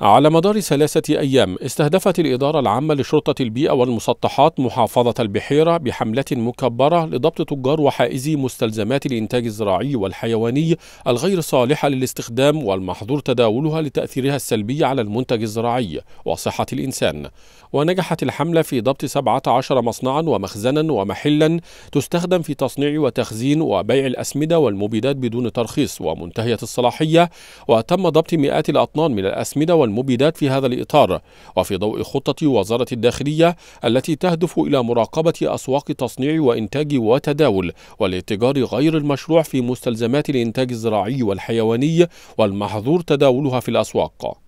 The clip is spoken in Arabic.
على مدار ثلاثة أيام استهدفت الإدارة العامة لشرطة البيئة والمسطحات محافظة البحيرة بحملة مكبرة لضبط تجار وحائزي مستلزمات الإنتاج الزراعي والحيواني الغير صالحة للاستخدام والمحظور تداولها لتأثيرها السلبي على المنتج الزراعي وصحة الإنسان ونجحت الحملة في ضبط 17 مصنعا ومخزنا ومحلا تستخدم في تصنيع وتخزين وبيع الأسمدة والمبيدات بدون ترخيص ومنتهية الصلاحية وتم ضبط مئات الأطنان من الأسمدة والمبيدات في هذا الإطار وفي ضوء خطة وزارة الداخلية التي تهدف إلى مراقبة أسواق تصنيع وإنتاج وتداول والاتجار غير المشروع في مستلزمات الإنتاج الزراعي والحيواني والمحظور تداولها في الأسواق